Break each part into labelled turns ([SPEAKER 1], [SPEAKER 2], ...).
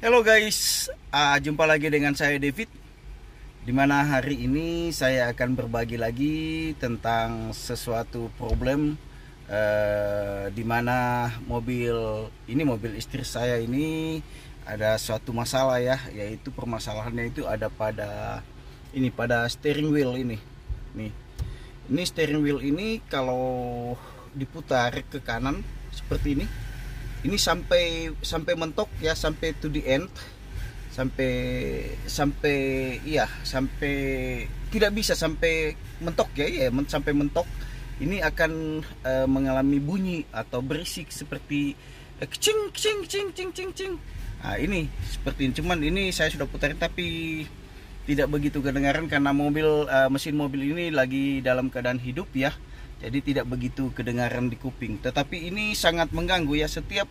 [SPEAKER 1] Halo guys, uh, jumpa lagi dengan saya David Dimana hari ini saya akan berbagi lagi tentang sesuatu problem uh, eh, Dimana mobil, ini mobil istri saya ini ada suatu masalah ya Yaitu permasalahannya itu ada pada, ini pada steering wheel ini Nih, ini steering wheel ini kalau diputar ke kanan seperti ini ini sampai sampai mentok ya sampai to the end sampai sampai iya sampai tidak bisa sampai mentok ya ya men, sampai mentok ini akan e, mengalami bunyi atau berisik seperti e, eh, ceng kecing kecing kecing kecing kecing nah ini seperti ini cuman ini saya sudah putarin tapi tidak begitu kedengaran karena mobil e, mesin mobil ini lagi dalam keadaan hidup ya jadi tidak begitu kedengaran di kuping tetapi ini sangat mengganggu ya setiap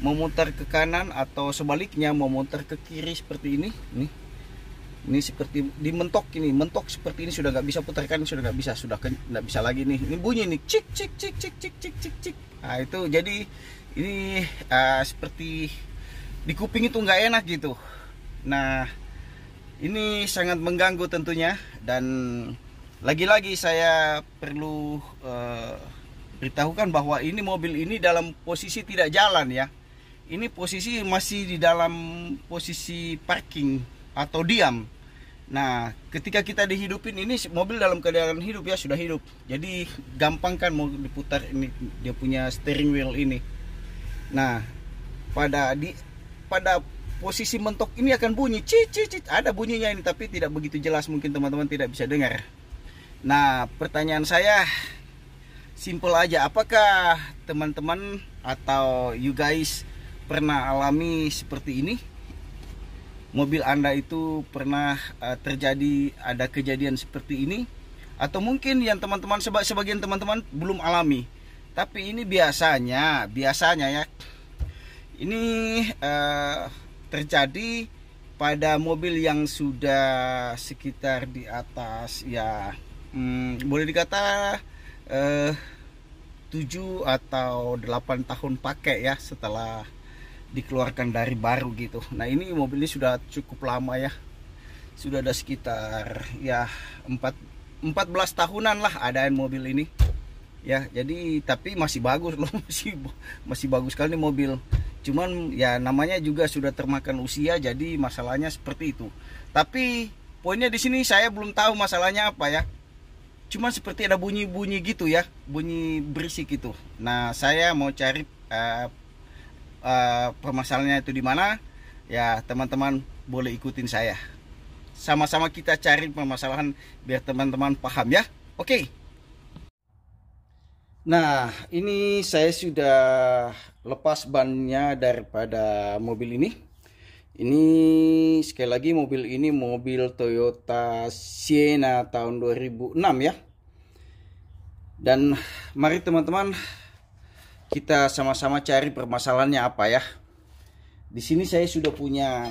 [SPEAKER 1] memutar ke kanan atau sebaliknya memutar ke kiri seperti ini nih ini seperti di mentok ini mentok seperti ini sudah nggak bisa putarkan sudah nggak bisa sudah nggak bisa lagi nih ini bunyi nih cik cik cik cik cik cik cik cik nah itu jadi ini uh, seperti di kuping itu nggak enak gitu nah ini sangat mengganggu tentunya dan lagi-lagi saya perlu uh, beritahukan bahwa ini mobil ini dalam posisi tidak jalan ya. Ini posisi masih di dalam posisi parking atau diam. Nah, ketika kita dihidupin ini mobil dalam keadaan hidup ya sudah hidup. Jadi gampang kan mau diputar ini dia punya steering wheel ini. Nah, pada di pada posisi mentok ini akan bunyi cicit ada bunyinya ini tapi tidak begitu jelas mungkin teman-teman tidak bisa dengar. Nah, pertanyaan saya simple aja. Apakah teman-teman atau you guys pernah alami seperti ini? Mobil Anda itu pernah uh, terjadi ada kejadian seperti ini? Atau mungkin yang teman-teman sebagian teman-teman belum alami. Tapi ini biasanya, biasanya ya. Ini uh, terjadi pada mobil yang sudah sekitar di atas ya hmm, boleh dikata eh, 7 atau 8 tahun pakai ya setelah dikeluarkan dari baru gitu nah ini mobil ini sudah cukup lama ya sudah ada sekitar ya 4 14 tahunan lah adain mobil ini ya jadi tapi masih bagus loh masih masih bagus sekali nih mobil cuman ya namanya juga sudah termakan usia jadi masalahnya seperti itu tapi poinnya di sini saya belum tahu masalahnya apa ya cuma seperti ada bunyi-bunyi gitu ya bunyi berisik gitu nah saya mau cari uh, uh, permasalahannya itu di mana ya teman-teman boleh ikutin saya sama-sama kita cari permasalahan biar teman-teman paham ya oke okay. nah ini saya sudah lepas bannya daripada mobil ini ini sekali lagi mobil ini mobil Toyota Sienna tahun 2006 ya. Dan mari teman-teman kita sama-sama cari permasalahannya apa ya. Di sini saya sudah punya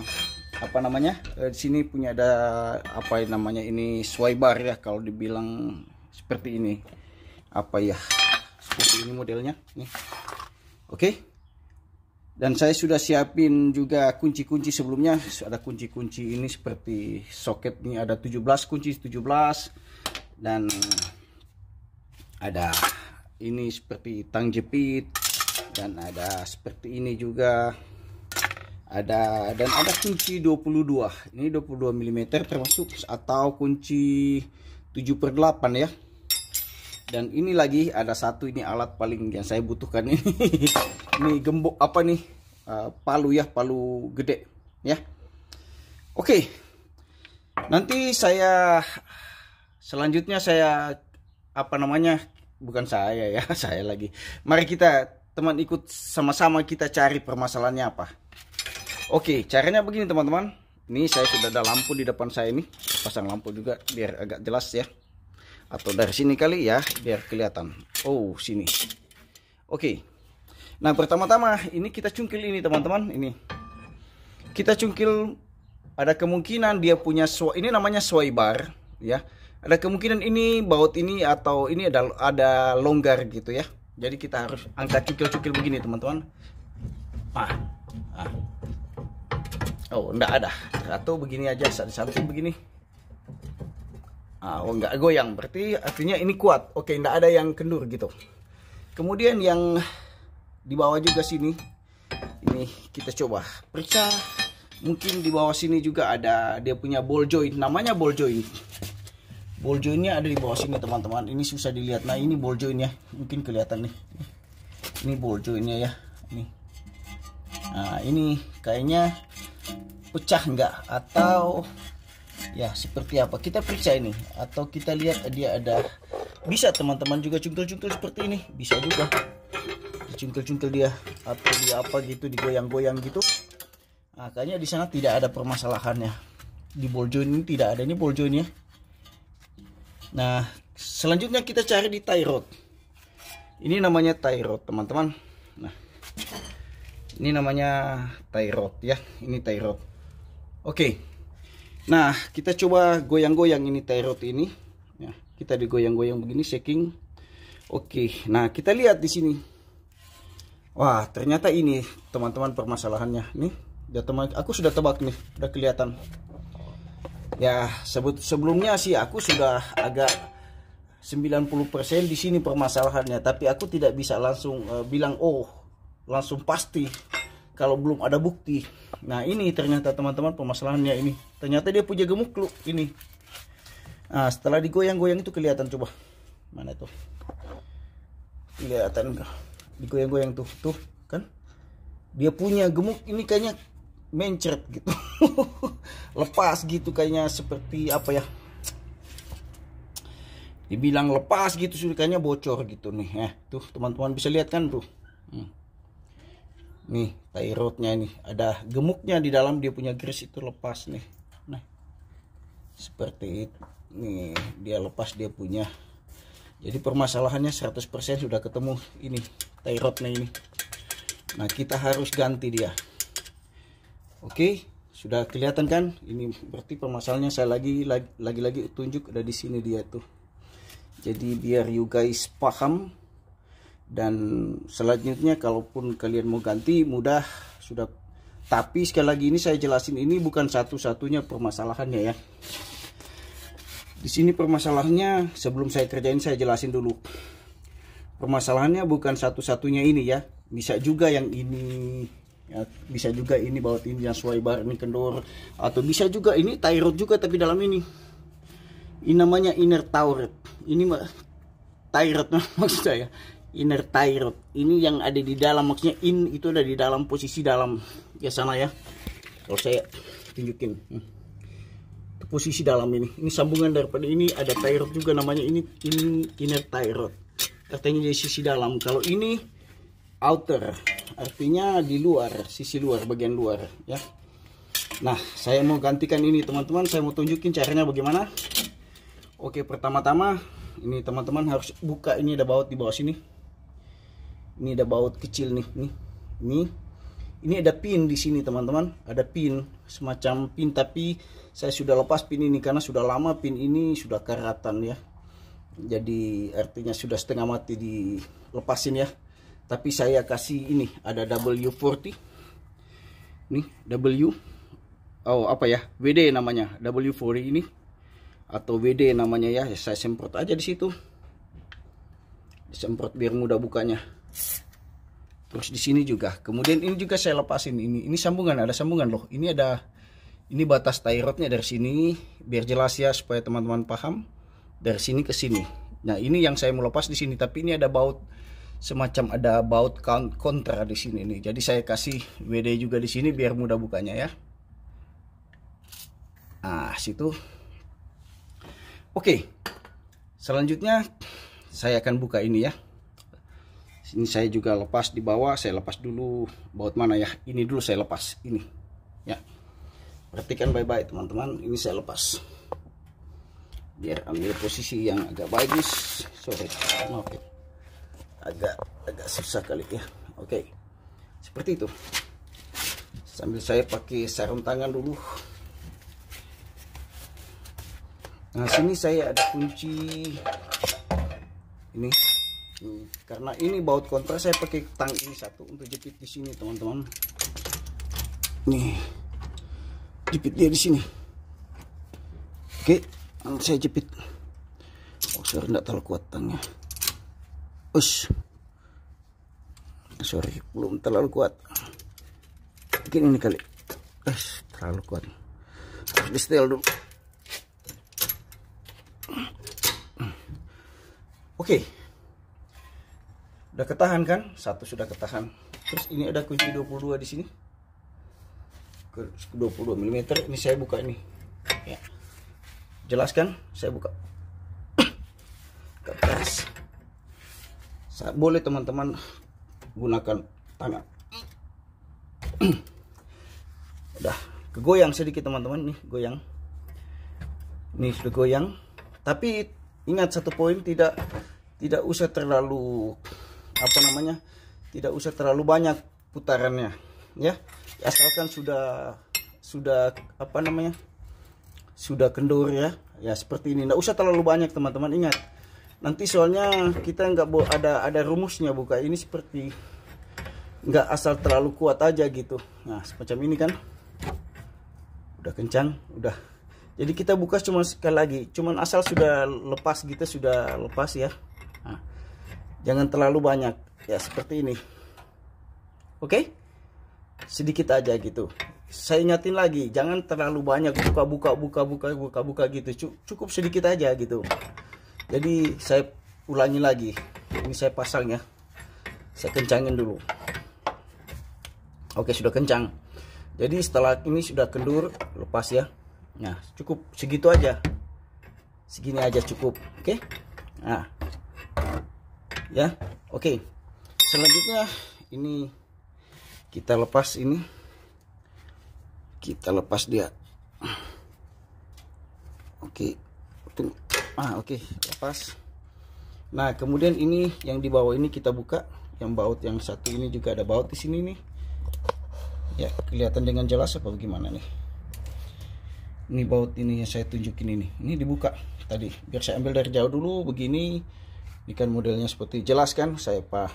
[SPEAKER 1] apa namanya? Eh, di sini punya ada apa namanya ini sway bar ya kalau dibilang seperti ini. Apa ya? Seperti ini modelnya nih. Oke. Okay dan saya sudah siapin juga kunci-kunci sebelumnya ada kunci-kunci ini seperti soket ini ada 17 kunci 17 dan ada ini seperti tang jepit dan ada seperti ini juga ada dan ada kunci 22 ini 22 mm termasuk atau kunci 7 per 8 ya dan ini lagi ada satu ini alat paling yang saya butuhkan ini Ini gembok apa nih uh, palu ya palu gede ya oke okay. nanti saya selanjutnya saya apa namanya bukan saya ya saya lagi mari kita teman ikut sama-sama kita cari permasalahannya apa oke okay, caranya begini teman-teman ini saya sudah ada lampu di depan saya ini pasang lampu juga biar agak jelas ya atau dari sini kali ya biar kelihatan oh sini oke okay. Nah pertama-tama ini kita cungkil ini teman-teman ini kita cungkil ada kemungkinan dia punya swa, ini namanya sway bar ya ada kemungkinan ini baut ini atau ini ada ada longgar gitu ya jadi kita harus angkat cungkil cungkil begini teman-teman ah, ah. oh enggak ada atau begini aja satu-satu begini ah, oh enggak goyang berarti artinya ini kuat oke enggak ada yang kendur gitu kemudian yang di bawah juga sini ini kita coba periksa mungkin di bawah sini juga ada dia punya ball joint namanya ball joint ball jointnya ada di bawah sini teman-teman ini susah dilihat nah ini ball jointnya mungkin kelihatan nih ini ball jointnya ya ini nah ini kayaknya pecah enggak atau ya seperti apa kita periksa ini atau kita lihat dia ada bisa teman-teman juga cungkil-cungkil seperti ini bisa juga dicungkil-cungkil dia atau di apa gitu digoyang-goyang gitu nah, kayaknya di sana tidak ada permasalahannya di ball ini tidak ada ini ball ya nah selanjutnya kita cari di tie rod ini namanya tie rod teman-teman nah ini namanya tie rod ya ini tie rod oke nah kita coba goyang-goyang ini tie rod ini ya, kita digoyang-goyang begini shaking Oke, nah kita lihat di sini. Wah, ternyata ini teman-teman permasalahannya. Nih, udah teman aku sudah tebak nih, udah kelihatan. Ya, sebut sebelumnya sih aku sudah agak 90% di sini permasalahannya, tapi aku tidak bisa langsung uh, bilang oh, langsung pasti kalau belum ada bukti. Nah, ini ternyata teman-teman permasalahannya ini. Ternyata dia punya gemuk lu ini. Nah, setelah digoyang-goyang itu kelihatan coba. Mana itu Kelihatan enggak? digoyang-goyang tuh tuh kan dia punya gemuk ini kayaknya mencret gitu lepas gitu kayaknya seperti apa ya dibilang lepas gitu kayaknya bocor gitu nih ya tuh teman-teman bisa lihat kan tuh hmm. nih tai rodnya ini ada gemuknya di dalam dia punya grease itu lepas nih nah seperti itu nih dia lepas dia punya jadi permasalahannya 100% sudah ketemu ini tie rodnya ini nah kita harus ganti dia oke sudah kelihatan kan ini berarti permasalahannya saya lagi lagi lagi, tunjuk ada di sini dia tuh jadi biar you guys paham dan selanjutnya kalaupun kalian mau ganti mudah sudah tapi sekali lagi ini saya jelasin ini bukan satu-satunya permasalahannya ya di sini permasalahannya sebelum saya kerjain saya jelasin dulu permasalahannya bukan satu-satunya ini ya bisa juga yang ini ya, bisa juga ini baut ini yang sesuai bar ini kendor atau bisa juga ini tie rod juga tapi dalam ini ini namanya inner tower ini mah tie rod maksud saya inner tie ini yang ada di dalam maksudnya in itu ada di dalam posisi dalam ya sana ya kalau saya tunjukin hmm. posisi dalam ini. Ini sambungan daripada ini ada tie juga namanya ini ini inner tie katanya di sisi dalam kalau ini outer artinya di luar sisi luar bagian luar ya nah saya mau gantikan ini teman-teman saya mau tunjukin caranya bagaimana oke pertama-tama ini teman-teman harus buka ini ada baut di bawah sini ini ada baut kecil nih nih ini ini ada pin di sini teman-teman ada pin semacam pin tapi saya sudah lepas pin ini karena sudah lama pin ini sudah karatan ya jadi artinya sudah setengah mati dilepasin ya tapi saya kasih ini ada W40 nih W oh apa ya WD namanya W40 ini atau WD namanya ya saya semprot aja di situ disemprot biar mudah bukanya terus di sini juga kemudian ini juga saya lepasin ini ini sambungan ada sambungan loh ini ada ini batas tie rodnya dari sini biar jelas ya supaya teman-teman paham dari sini ke sini nah ini yang saya mau lepas di sini tapi ini ada baut semacam ada baut kan, kontra di sini nih jadi saya kasih WD juga di sini biar mudah bukanya ya nah situ oke selanjutnya saya akan buka ini ya Ini saya juga lepas di bawah saya lepas dulu baut mana ya ini dulu saya lepas ini ya perhatikan baik-baik teman-teman ini saya lepas biar ambil posisi yang agak bagus sore maaf ya. agak agak susah kali ya oke seperti itu sambil saya pakai sarung tangan dulu nah sini saya ada kunci ini hmm. karena ini baut kontra saya pakai tang ini satu untuk jepit di sini teman-teman nih jepit dia di sini oke okay ang saya jepit. Oh, sorry, tidak terlalu kuat tangnya. Us, Sorry, belum terlalu kuat. Mungkin ini kali. us terlalu kuat. Harus di dulu. Oke. Okay. Udah ketahan kan? Satu sudah ketahan. Terus ini ada kunci 22 di sini. 22 mm. Ini saya buka ini. Ya jelaskan saya buka kertas saya boleh teman-teman gunakan tangan udah kegoyang sedikit teman-teman nih goyang nih sudah goyang tapi ingat satu poin tidak tidak usah terlalu apa namanya tidak usah terlalu banyak putarannya ya asalkan sudah sudah apa namanya sudah kendur ya ya seperti ini nggak usah terlalu banyak teman-teman ingat nanti soalnya kita nggak ada ada rumusnya buka ini seperti nggak asal terlalu kuat aja gitu nah semacam ini kan udah kencang udah jadi kita buka cuma sekali lagi cuman asal sudah lepas gitu sudah lepas ya nah, jangan terlalu banyak ya seperti ini oke okay? sedikit aja gitu saya ingatin lagi jangan terlalu banyak buka buka buka buka buka buka gitu cukup sedikit aja gitu jadi saya ulangi lagi ini saya pasang ya saya kencangin dulu oke sudah kencang jadi setelah ini sudah kendur lepas ya nah cukup segitu aja segini aja cukup oke nah ya oke selanjutnya ini kita lepas ini kita lepas dia oke okay. ah oke okay. lepas nah kemudian ini yang di bawah ini kita buka yang baut yang satu ini juga ada baut di sini nih ya kelihatan dengan jelas apa bagaimana nih ini baut ini yang saya tunjukin ini ini dibuka tadi biar saya ambil dari jauh dulu begini ini kan modelnya seperti jelas kan saya pak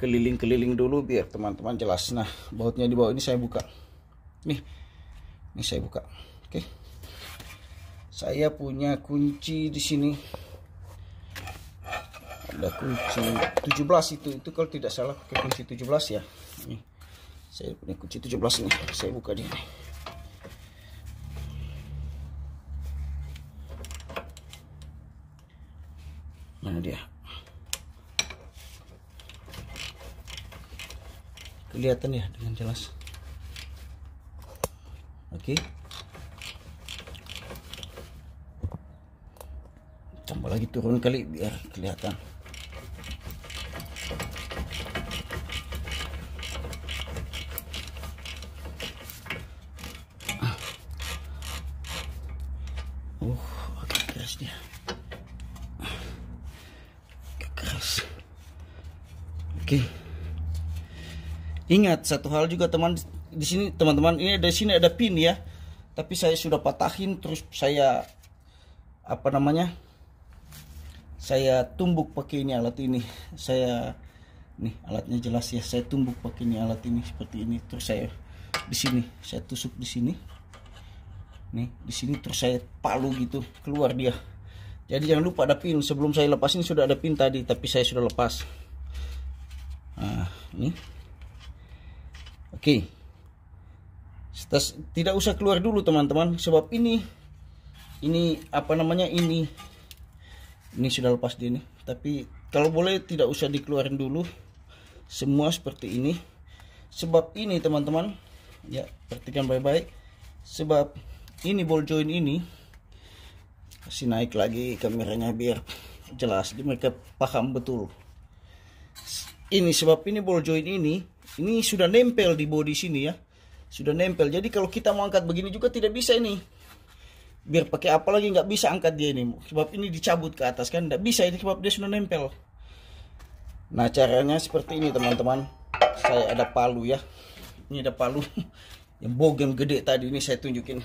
[SPEAKER 1] keliling-keliling dulu biar teman-teman jelas nah bautnya di bawah ini saya buka nih ini saya buka oke saya punya kunci di sini ada kunci 17 itu itu kalau tidak salah pakai kunci 17 ya ini saya punya kunci 17 ini saya buka dia nih. mana dia kelihatan ya dengan jelas oke tambah lagi turun kali biar kelihatan ah. uh, oke ingat satu hal juga teman di sini teman-teman ini dari sini ada pin ya tapi saya sudah patahin terus saya apa namanya saya tumbuk pakai ini alat ini saya nih alatnya jelas ya saya tumbuk pakai ini alat ini seperti ini terus saya di sini saya tusuk di sini nih di sini terus saya palu gitu keluar dia jadi jangan lupa ada pin sebelum saya lepasin sudah ada pin tadi tapi saya sudah lepas nah ini oke okay tidak usah keluar dulu teman-teman sebab ini ini apa namanya ini ini sudah lepas di ini tapi kalau boleh tidak usah dikeluarin dulu semua seperti ini sebab ini teman-teman ya perhatikan baik-baik sebab ini ball joint ini kasih naik lagi kameranya biar jelas jadi mereka paham betul ini sebab ini ball joint ini ini sudah nempel di body sini ya sudah nempel jadi kalau kita mau angkat begini juga tidak bisa ini biar pakai apa lagi nggak bisa angkat dia ini sebab ini dicabut ke atas kan nggak bisa ini sebab dia sudah nempel nah caranya seperti ini teman-teman saya ada palu ya ini ada palu yang bogem gede tadi ini saya tunjukin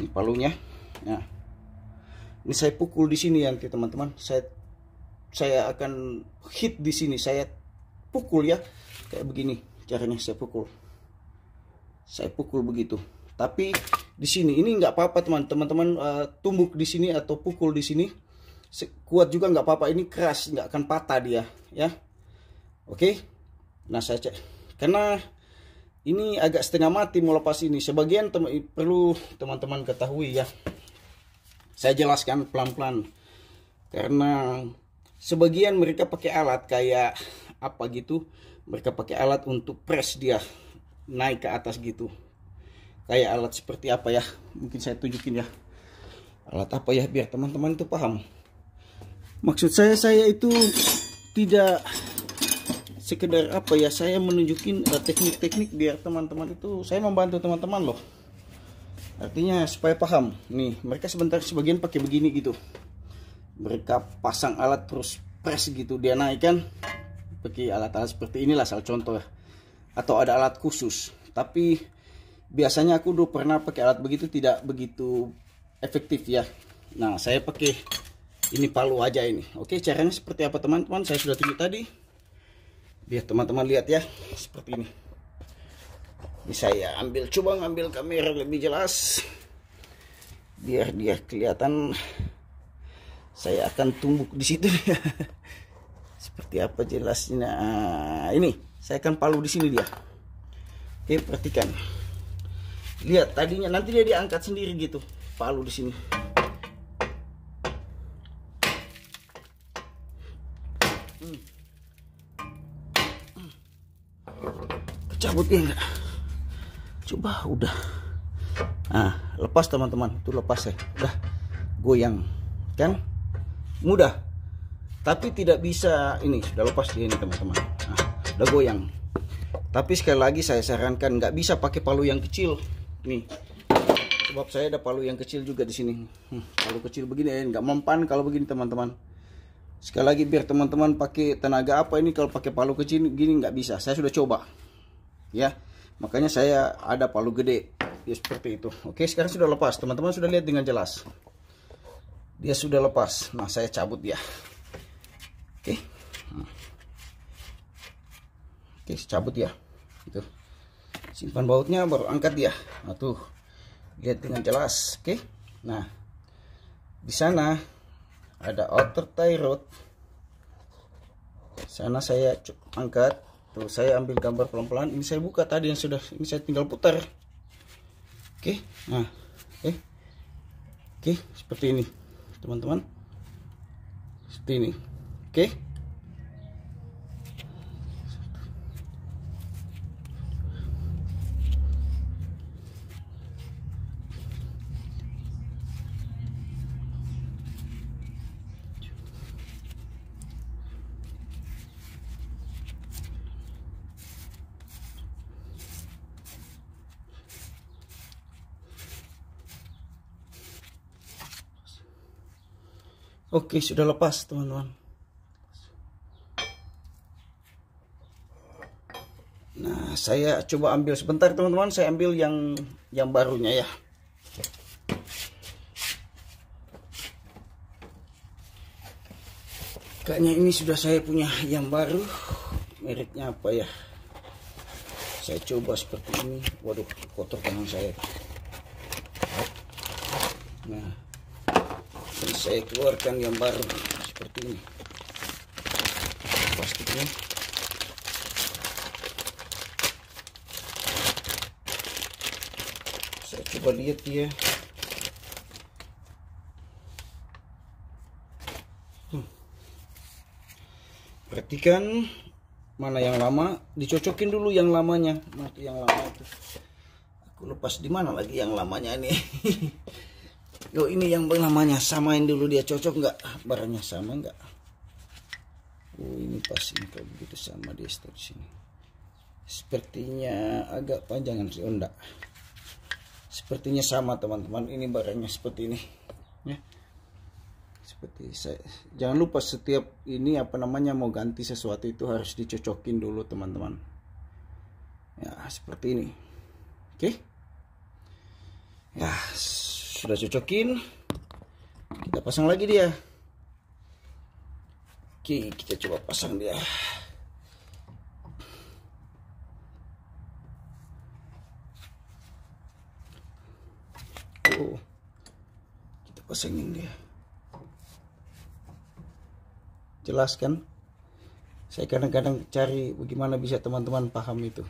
[SPEAKER 1] ini palunya Ya. ini saya pukul di sini nanti teman-teman saya saya akan hit di sini saya pukul ya kayak begini caranya saya pukul saya pukul begitu tapi di sini ini nggak apa-apa teman teman-teman uh, tumbuk di sini atau pukul di sini kuat juga nggak apa-apa ini keras nggak akan patah dia ya oke okay? nah saya cek karena ini agak setengah mati mau lepas ini sebagian tem perlu teman-teman ketahui ya saya jelaskan pelan-pelan karena sebagian mereka pakai alat kayak apa gitu mereka pakai alat untuk press dia naik ke atas gitu kayak alat seperti apa ya mungkin saya tunjukin ya alat apa ya biar teman-teman itu paham maksud saya saya itu tidak sekedar apa ya saya menunjukin eh, teknik-teknik biar teman-teman itu saya membantu teman-teman loh artinya supaya paham nih mereka sebentar sebagian pakai begini gitu mereka pasang alat terus press gitu dia naikkan pakai alat-alat seperti inilah salah contoh ya atau ada alat khusus tapi biasanya aku dulu pernah pakai alat begitu tidak begitu efektif ya nah saya pakai ini palu aja ini oke caranya seperti apa teman-teman saya sudah tunjuk tadi biar teman-teman lihat ya seperti ini ini saya ambil coba ngambil kamera lebih jelas biar dia kelihatan saya akan tumbuk di situ seperti apa jelasnya nah, ini saya akan palu di sini dia oke perhatikan lihat tadinya nanti dia diangkat sendiri gitu palu di sini cabut ya enggak coba udah nah lepas teman-teman itu lepas ya udah goyang kan mudah tapi tidak bisa ini sudah lepas dia ini teman-teman udah goyang tapi sekali lagi saya sarankan nggak bisa pakai palu yang kecil nih sebab saya ada palu yang kecil juga di sini hmm, palu kecil begini ya nggak mempan kalau begini teman-teman sekali lagi biar teman-teman pakai tenaga apa ini kalau pakai palu kecil gini nggak bisa saya sudah coba ya makanya saya ada palu gede ya seperti itu oke sekarang sudah lepas teman-teman sudah lihat dengan jelas dia sudah lepas nah saya cabut ya, oke oke cabut ya itu simpan bautnya baru angkat dia nah tuh lihat dengan jelas oke nah di sana ada outer tie rod sana saya angkat tuh saya ambil gambar pelan-pelan ini saya buka tadi yang sudah ini saya tinggal putar oke nah oke eh. oke seperti ini teman-teman seperti ini oke Oke, sudah lepas, teman-teman. Nah, saya coba ambil sebentar, teman-teman. Saya ambil yang yang barunya ya. Kayaknya ini sudah saya punya yang baru. Mereknya apa ya? Saya coba seperti ini. Waduh, kotor tangan saya. Nah, saya keluarkan yang baru seperti ini plastiknya saya coba lihat dia hmm. perhatikan mana yang lama dicocokin dulu yang lamanya yang lama itu aku lepas di mana lagi yang lamanya ini. Yo ini yang namanya samain dulu dia cocok nggak barangnya sama nggak? Oh ini pas ini kalau begitu sama dia stop sini. Sepertinya agak panjangan sih oh, Sepertinya sama teman-teman ini barangnya seperti ini ya. Seperti saya jangan lupa setiap ini apa namanya mau ganti sesuatu itu harus dicocokin dulu teman-teman. Ya seperti ini. Oke. Okay? Ya sudah cocokin kita pasang lagi dia oke kita coba pasang dia oh kita pasangin dia jelas kan saya kadang-kadang cari bagaimana bisa teman-teman paham itu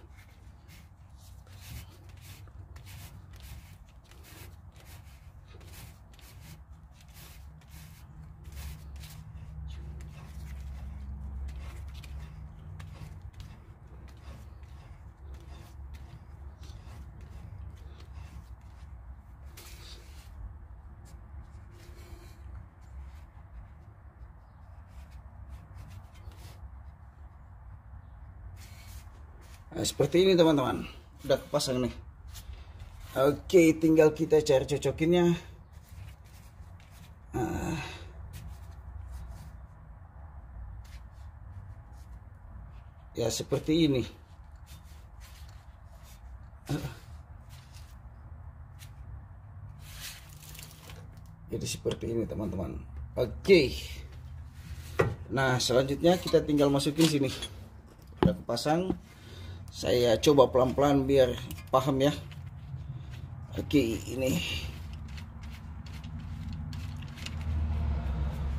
[SPEAKER 1] seperti ini teman-teman udah kepasang nih oke tinggal kita cari cocokinnya nah. ya seperti ini jadi seperti ini teman-teman oke nah selanjutnya kita tinggal masukin sini udah kepasang saya coba pelan-pelan biar paham ya oke ini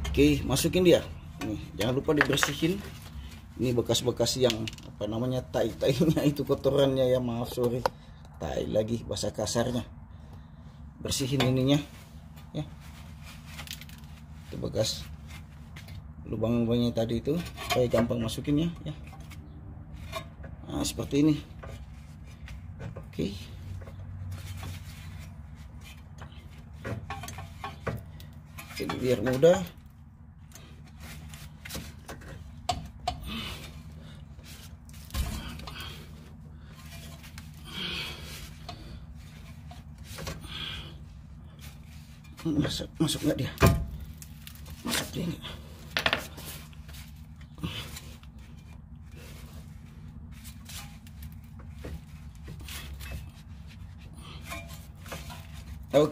[SPEAKER 1] oke masukin dia nih jangan lupa dibersihin ini bekas-bekas yang apa namanya tai-tainya itu kotorannya ya maaf sorry tai lagi bahasa kasarnya bersihin ininya ya itu bekas lubang-lubangnya tadi itu supaya gampang masukinnya ya, ya nah, seperti ini oke okay. jadi biar mudah hmm, masuk masuk nggak dia masuk dia nggak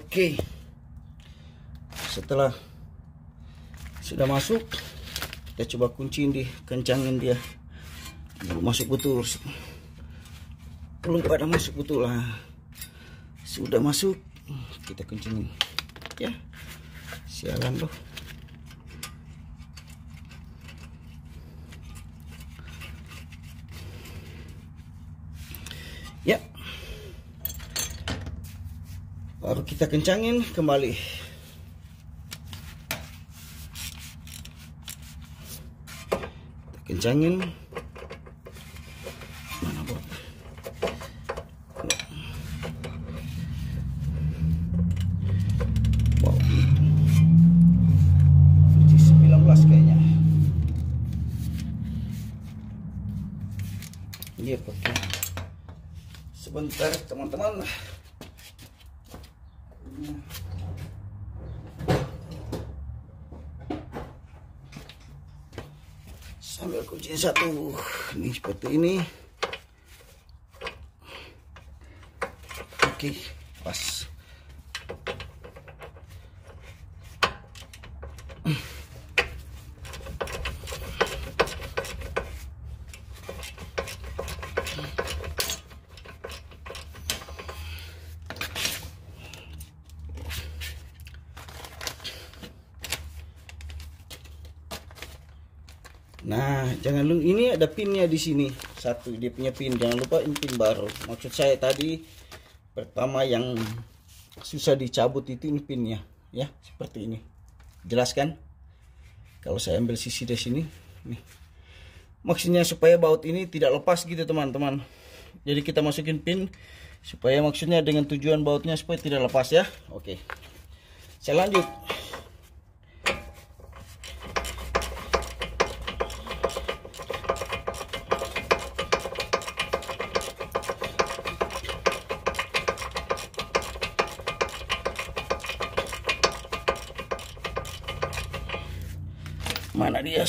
[SPEAKER 1] Oke. Setelah sudah masuk, kita coba kunciin di kencangin dia. belum masuk betul. Belum pada masuk betul lah. Sudah masuk, kita kencangin. Ya. Sialan loh. kita kencangin kembali kita kencangin satu ini seperti ini oke pas Nah, jangan lu ini ada pinnya di sini. Satu dia punya pin, jangan lupa ini pin baru. Maksud saya tadi pertama yang susah dicabut itu ini pinnya, ya, seperti ini. jelaskan Kalau saya ambil sisi dari sini, nih. Maksudnya supaya baut ini tidak lepas gitu, teman-teman. Jadi kita masukin pin supaya maksudnya dengan tujuan bautnya supaya tidak lepas ya. Oke. Saya lanjut.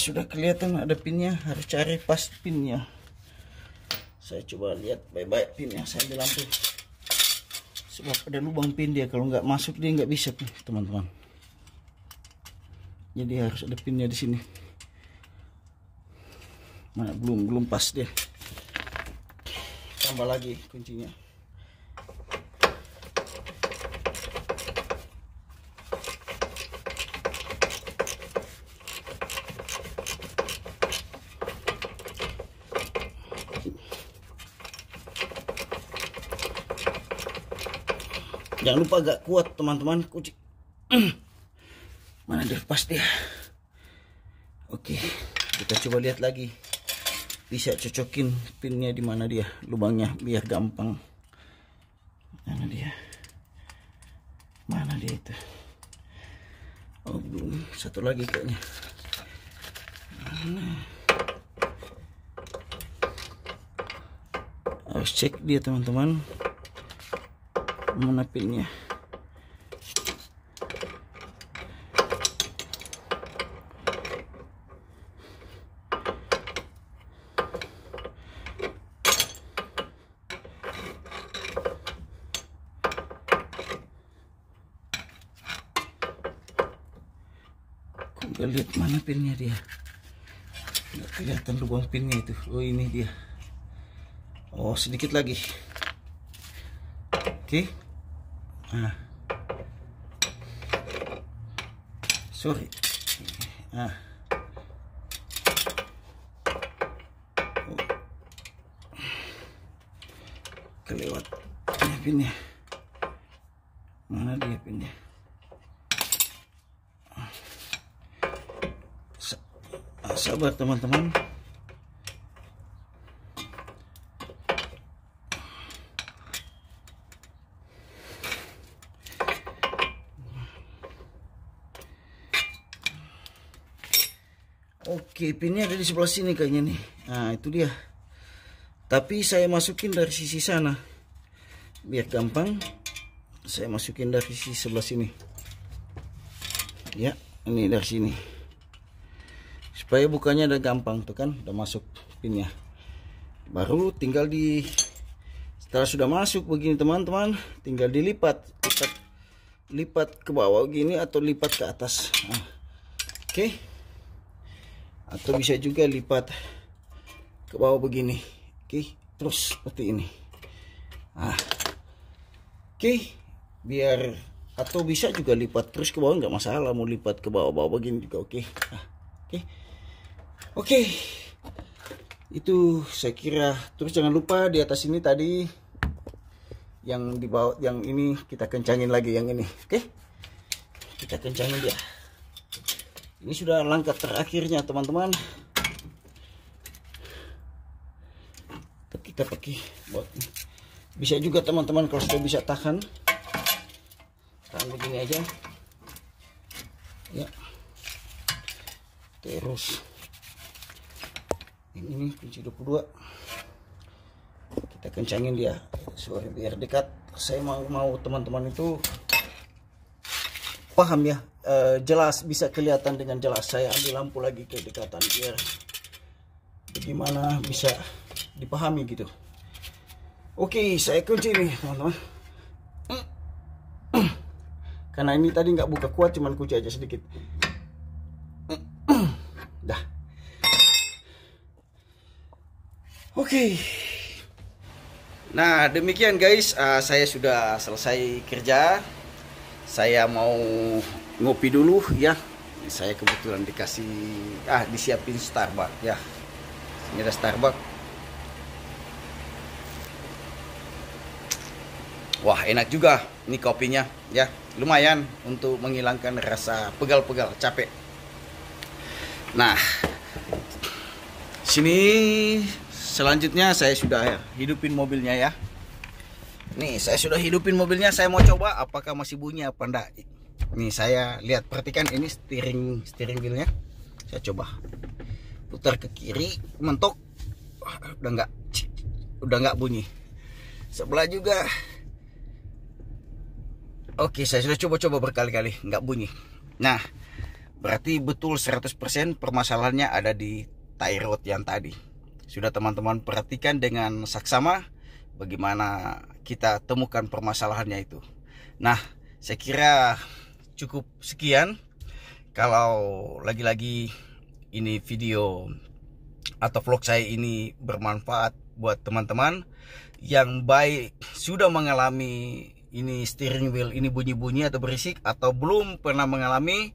[SPEAKER 1] atas sudah kelihatan ada pinnya harus cari pas pinnya saya coba lihat baik-baik pinnya saya ambil lampu sebab ada lubang pin dia kalau nggak masuk dia nggak bisa teman-teman jadi harus ada pinnya di sini mana belum belum pas dia tambah lagi kuncinya jangan lupa agak kuat teman-teman kunci mana dia pasti ya. oke kita coba lihat lagi bisa cocokin pinnya di mana dia lubangnya biar gampang mana dia mana dia itu oh belum satu lagi kayaknya mana harus cek dia teman-teman mana pinnya Gak lihat mana pinnya dia nggak kelihatan lubang pinnya itu Oh ini dia Oh sedikit lagi Oke okay. Ah. Sorry. ah, oh. Kelewat ini pinnya. Mana dia pinnya? Ah, sabar teman-teman. Oke, pinnya ada di sebelah sini kayaknya nih. Nah, itu dia. Tapi saya masukin dari sisi sana. Biar gampang. Saya masukin dari sisi sebelah sini. Ya, ini dari sini. Supaya bukanya ada gampang tuh kan, udah masuk pinnya. Baru tinggal di setelah sudah masuk begini teman-teman, tinggal dilipat, lipat, lipat ke bawah gini atau lipat ke atas. Nah. Oke. Okay atau bisa juga lipat ke bawah begini oke okay. terus seperti ini ah oke okay. biar atau bisa juga lipat terus ke bawah nggak masalah mau lipat ke bawah-bawah begini juga oke okay. ah, oke okay. oke okay. itu saya kira terus jangan lupa di atas ini tadi yang di bawah yang ini kita kencangin lagi yang ini oke okay? kita kencangin dia ini sudah langkah terakhirnya teman-teman kita pakai buat bisa juga teman-teman kalau sudah bisa tahan tahan begini aja ya terus ini nih kunci 22 kita kencangin dia suara biar dekat saya mau mau teman-teman itu paham ya e, jelas bisa kelihatan dengan jelas saya ambil lampu lagi ke dekatan biar bagaimana bisa dipahami gitu oke saya kunci nih teman-teman karena ini tadi nggak buka kuat cuman kunci aja sedikit dah oke Nah demikian guys, uh, saya sudah selesai kerja saya mau ngopi dulu ya saya kebetulan dikasih ah disiapin Starbucks ya ini ada Starbucks wah enak juga ini kopinya ya lumayan untuk menghilangkan rasa pegal-pegal capek nah sini selanjutnya saya sudah hidupin mobilnya ya Nih, saya sudah hidupin mobilnya. Saya mau coba apakah masih bunyi apa enggak. Nih, saya lihat perhatikan ini steering steering wheelnya. Saya coba putar ke kiri, mentok. Wah, udah enggak udah enggak bunyi. Sebelah juga. Oke, saya sudah coba-coba berkali-kali, enggak bunyi. Nah, berarti betul 100% permasalahannya ada di tie rod yang tadi. Sudah teman-teman perhatikan dengan saksama bagaimana kita temukan permasalahannya itu. Nah, saya kira cukup sekian. Kalau lagi-lagi ini video atau vlog saya ini bermanfaat buat teman-teman yang baik sudah mengalami ini steering wheel ini bunyi-bunyi atau berisik atau belum pernah mengalami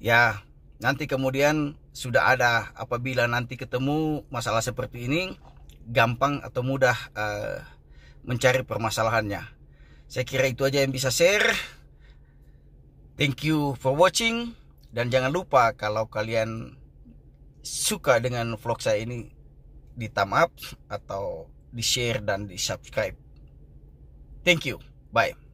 [SPEAKER 1] ya nanti kemudian sudah ada apabila nanti ketemu masalah seperti ini gampang atau mudah uh, mencari permasalahannya. Saya kira itu aja yang bisa share. Thank you for watching dan jangan lupa kalau kalian suka dengan vlog saya ini di thumb up atau di share dan di subscribe. Thank you. Bye.